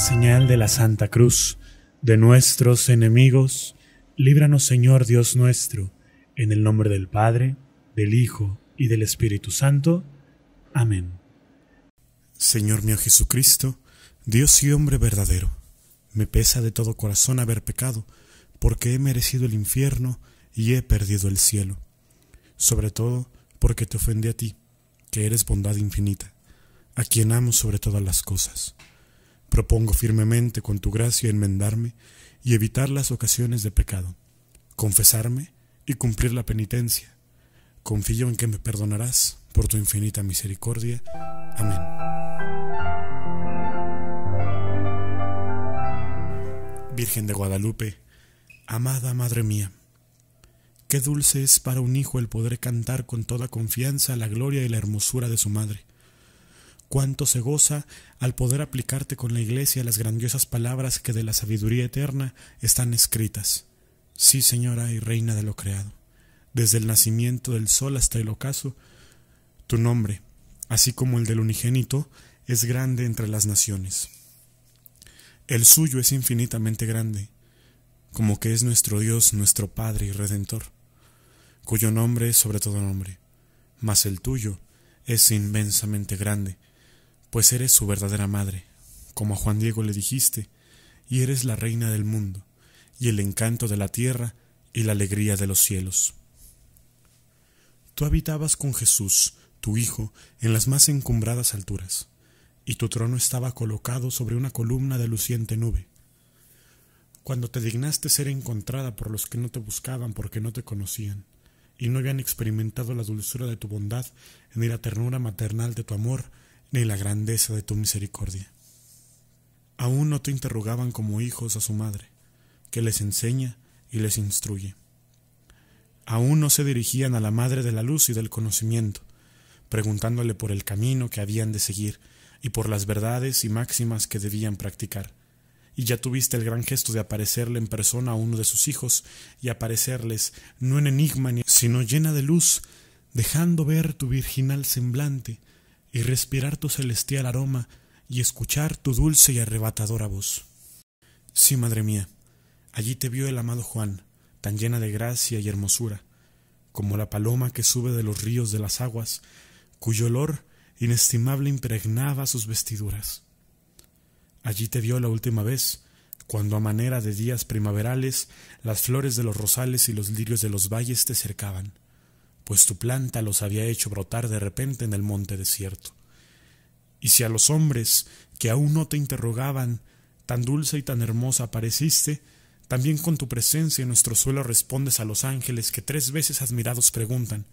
señal de la Santa Cruz, de nuestros enemigos, líbranos Señor Dios nuestro, en el nombre del Padre, del Hijo y del Espíritu Santo. Amén. Señor mío Jesucristo, Dios y hombre verdadero, me pesa de todo corazón haber pecado, porque he merecido el infierno y he perdido el cielo, sobre todo porque te ofendí a ti, que eres bondad infinita, a quien amo sobre todas las cosas Propongo firmemente con tu gracia enmendarme y evitar las ocasiones de pecado, confesarme y cumplir la penitencia. Confío en que me perdonarás por tu infinita misericordia. Amén. Virgen de Guadalupe, amada Madre mía, qué dulce es para un hijo el poder cantar con toda confianza la gloria y la hermosura de su Madre cuánto se goza al poder aplicarte con la Iglesia las grandiosas palabras que de la sabiduría eterna están escritas. Sí, Señora y Reina de lo creado, desde el nacimiento del sol hasta el ocaso, tu nombre, así como el del unigénito, es grande entre las naciones. El suyo es infinitamente grande, como que es nuestro Dios, nuestro Padre y Redentor, cuyo nombre es sobre todo nombre, mas el tuyo es inmensamente grande, pues eres su verdadera madre, como a Juan Diego le dijiste, y eres la reina del mundo, y el encanto de la tierra, y la alegría de los cielos. Tú habitabas con Jesús, tu Hijo, en las más encumbradas alturas, y tu trono estaba colocado sobre una columna de luciente nube. Cuando te dignaste ser encontrada por los que no te buscaban porque no te conocían, y no habían experimentado la dulzura de tu bondad ni la ternura maternal de tu amor, ni la grandeza de tu misericordia. Aún no te interrogaban como hijos a su madre, que les enseña y les instruye. Aún no se dirigían a la madre de la luz y del conocimiento, preguntándole por el camino que habían de seguir y por las verdades y máximas que debían practicar. Y ya tuviste el gran gesto de aparecerle en persona a uno de sus hijos y aparecerles no en enigma, sino llena de luz, dejando ver tu virginal semblante y respirar tu celestial aroma y escuchar tu dulce y arrebatadora voz. Sí, madre mía, allí te vio el amado Juan, tan llena de gracia y hermosura, como la paloma que sube de los ríos de las aguas, cuyo olor inestimable impregnaba sus vestiduras. Allí te vio la última vez, cuando a manera de días primaverales las flores de los rosales y los lirios de los valles te cercaban pues tu planta los había hecho brotar de repente en el monte desierto. Y si a los hombres que aún no te interrogaban, tan dulce y tan hermosa apareciste, también con tu presencia en nuestro suelo respondes a los ángeles que tres veces admirados preguntan,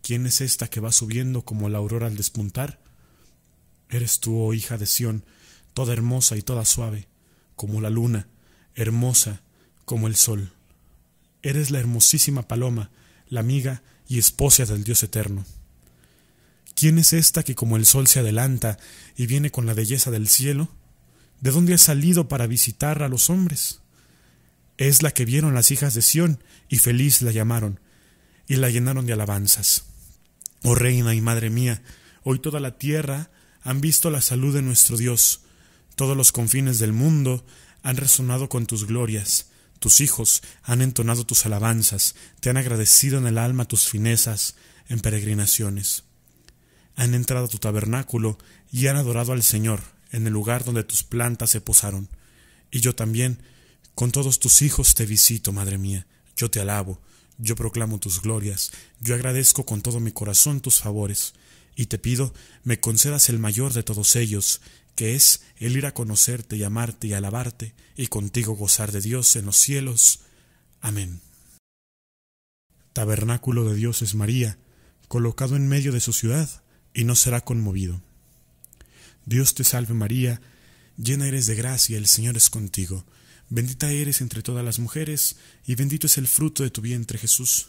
¿quién es esta que va subiendo como la aurora al despuntar? Eres tú, oh hija de Sión, toda hermosa y toda suave, como la luna, hermosa como el sol. Eres la hermosísima paloma, la amiga y esposa del Dios eterno. ¿Quién es esta que como el sol se adelanta y viene con la belleza del cielo? ¿De dónde ha salido para visitar a los hombres? Es la que vieron las hijas de Sión y feliz la llamaron y la llenaron de alabanzas. Oh reina y madre mía, hoy toda la tierra han visto la salud de nuestro Dios, todos los confines del mundo han resonado con tus glorias, tus hijos han entonado tus alabanzas, te han agradecido en el alma tus finezas en peregrinaciones. Han entrado a tu tabernáculo y han adorado al Señor en el lugar donde tus plantas se posaron. Y yo también, con todos tus hijos te visito, madre mía. Yo te alabo, yo proclamo tus glorias, yo agradezco con todo mi corazón tus favores, y te pido me concedas el mayor de todos ellos, que es el ir a conocerte y amarte y alabarte, y contigo gozar de Dios en los cielos. Amén. Tabernáculo de Dios es María, colocado en medio de su ciudad, y no será conmovido. Dios te salve María, llena eres de gracia, el Señor es contigo. Bendita eres entre todas las mujeres, y bendito es el fruto de tu vientre Jesús.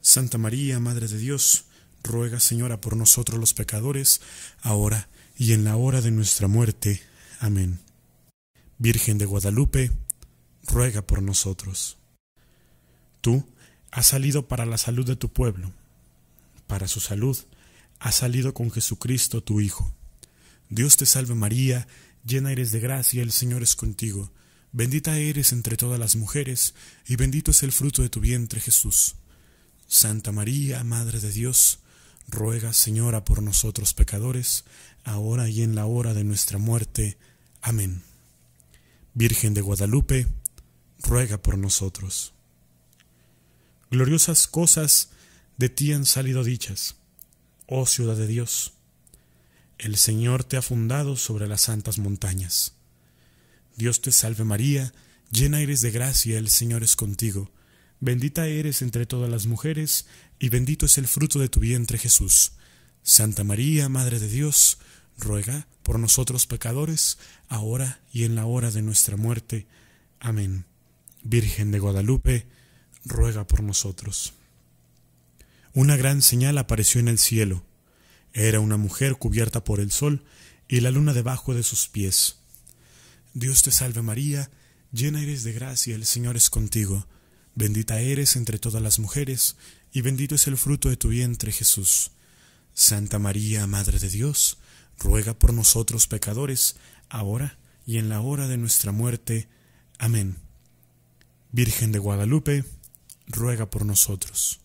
Santa María, Madre de Dios, ruega Señora por nosotros los pecadores, ahora y en la hora de nuestra muerte. Amén. Virgen de Guadalupe, ruega por nosotros. Tú has salido para la salud de tu pueblo. Para su salud has salido con Jesucristo tu Hijo. Dios te salve María, llena eres de gracia, el Señor es contigo. Bendita eres entre todas las mujeres, y bendito es el fruto de tu vientre Jesús. Santa María, Madre de Dios, ruega, Señora, por nosotros pecadores, ahora y en la hora de nuestra muerte. Amén. Virgen de Guadalupe, ruega por nosotros. Gloriosas cosas de ti han salido dichas, oh ciudad de Dios. El Señor te ha fundado sobre las santas montañas. Dios te salve María, llena eres de gracia, el Señor es contigo. Bendita eres entre todas las mujeres, y bendito es el fruto de tu vientre Jesús. Santa María, Madre de Dios, ruega por nosotros pecadores, ahora y en la hora de nuestra muerte. Amén. Virgen de Guadalupe, ruega por nosotros. Una gran señal apareció en el cielo. Era una mujer cubierta por el sol y la luna debajo de sus pies. Dios te salve María, llena eres de gracia, el Señor es contigo. Bendita eres entre todas las mujeres, y bendito es el fruto de tu vientre Jesús. Santa María, Madre de Dios, ruega por nosotros pecadores, ahora y en la hora de nuestra muerte. Amén. Virgen de Guadalupe, ruega por nosotros.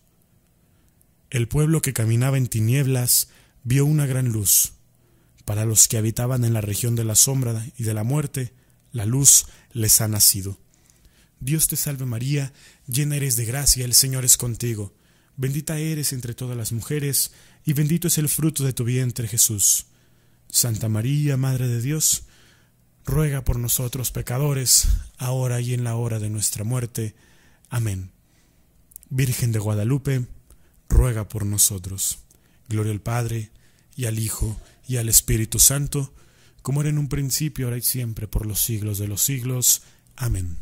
El pueblo que caminaba en tinieblas vio una gran luz. Para los que habitaban en la región de la sombra y de la muerte, la luz les ha nacido. Dios te salve María, llena eres de gracia, el Señor es contigo. Bendita eres entre todas las mujeres, y bendito es el fruto de tu vientre Jesús. Santa María, Madre de Dios, ruega por nosotros pecadores, ahora y en la hora de nuestra muerte. Amén. Virgen de Guadalupe, ruega por nosotros. Gloria al Padre, y al Hijo, y al Espíritu Santo, como era en un principio, ahora y siempre, por los siglos de los siglos. Amén.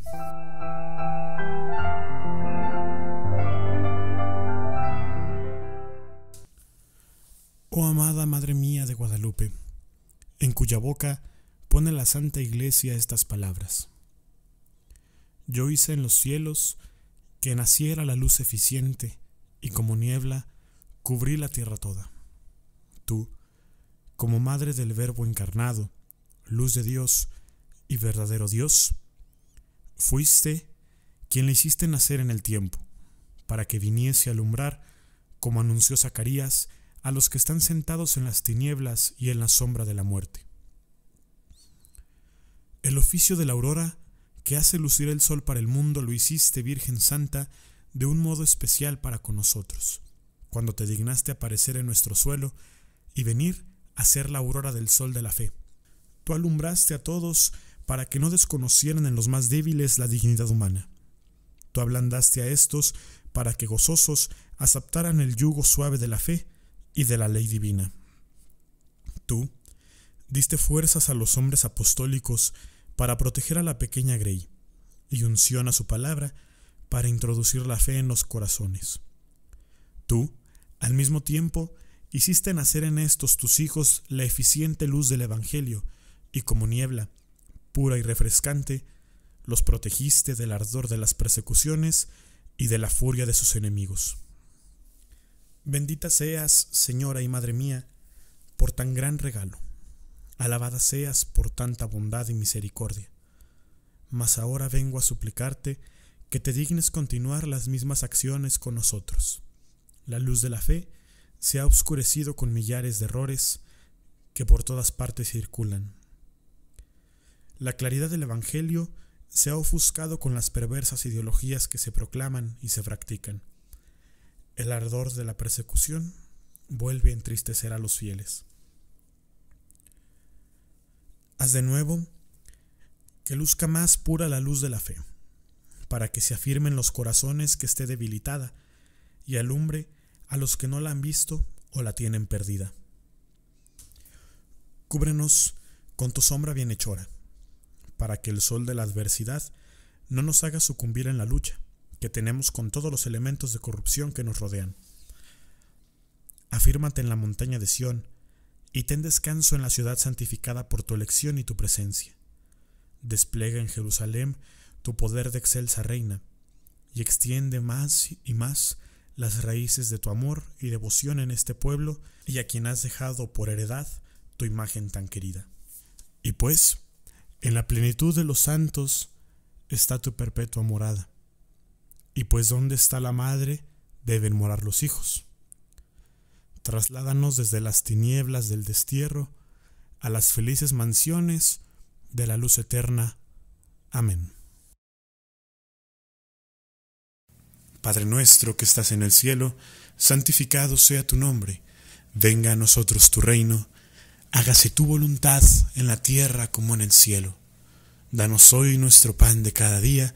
Oh amada Madre mía de Guadalupe, en cuya boca pone la Santa Iglesia estas palabras. Yo hice en los cielos que naciera la luz eficiente, y como niebla cubrí la tierra toda. Tú, como Madre del Verbo encarnado, luz de Dios y verdadero Dios, fuiste quien le hiciste nacer en el tiempo, para que viniese a alumbrar, como anunció Zacarías, a los que están sentados en las tinieblas y en la sombra de la muerte. El oficio de la aurora, que hace lucir el sol para el mundo, lo hiciste, Virgen Santa, de un modo especial para con nosotros, cuando te dignaste aparecer en nuestro suelo y venir a ser la aurora del sol de la fe. Tú alumbraste a todos para que no desconocieran en los más débiles la dignidad humana. Tú ablandaste a estos para que gozosos aceptaran el yugo suave de la fe y de la ley divina. Tú diste fuerzas a los hombres apostólicos para proteger a la pequeña Grey y unción a su palabra para introducir la fe en los corazones. Tú, al mismo tiempo, hiciste nacer en estos tus hijos la eficiente luz del Evangelio, y como niebla, pura y refrescante, los protegiste del ardor de las persecuciones y de la furia de sus enemigos. Bendita seas, Señora y Madre mía, por tan gran regalo. Alabada seas por tanta bondad y misericordia. Mas ahora vengo a suplicarte que te dignes continuar las mismas acciones con nosotros. La luz de la fe se ha obscurecido con millares de errores que por todas partes circulan. La claridad del Evangelio se ha ofuscado con las perversas ideologías que se proclaman y se practican. El ardor de la persecución vuelve a entristecer a los fieles. Haz de nuevo que luzca más pura la luz de la fe, para que se afirmen los corazones que esté debilitada y alumbre a los que no la han visto o la tienen perdida. Cúbrenos con tu sombra bienhechora, para que el sol de la adversidad no nos haga sucumbir en la lucha, que tenemos con todos los elementos de corrupción que nos rodean. Afírmate en la montaña de Sión y ten descanso en la ciudad santificada por tu elección y tu presencia. Despliega en Jerusalén tu poder de excelsa reina y extiende más y más las raíces de tu amor y devoción en este pueblo y a quien has dejado por heredad tu imagen tan querida. Y pues, en la plenitud de los santos está tu perpetua morada y pues donde está la madre deben morar los hijos. Trasládanos desde las tinieblas del destierro a las felices mansiones de la luz eterna. Amén. Padre nuestro que estás en el cielo, santificado sea tu nombre, venga a nosotros tu reino, hágase tu voluntad en la tierra como en el cielo. Danos hoy nuestro pan de cada día,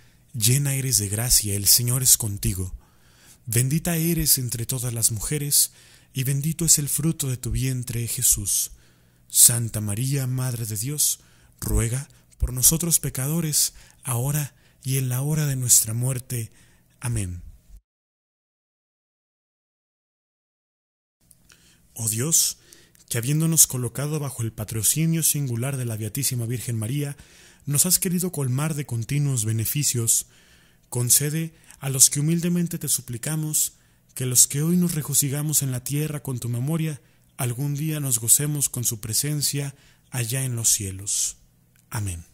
llena eres de gracia, el Señor es contigo. Bendita eres entre todas las mujeres, y bendito es el fruto de tu vientre, Jesús. Santa María, Madre de Dios, ruega por nosotros pecadores, ahora y en la hora de nuestra muerte. Amén. Oh Dios, que habiéndonos colocado bajo el patrocinio singular de la Beatísima Virgen María, nos has querido colmar de continuos beneficios, concede a los que humildemente te suplicamos que los que hoy nos regocijamos en la tierra con tu memoria, algún día nos gocemos con su presencia allá en los cielos. Amén.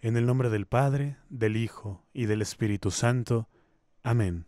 En el nombre del Padre, del Hijo y del Espíritu Santo. Amén.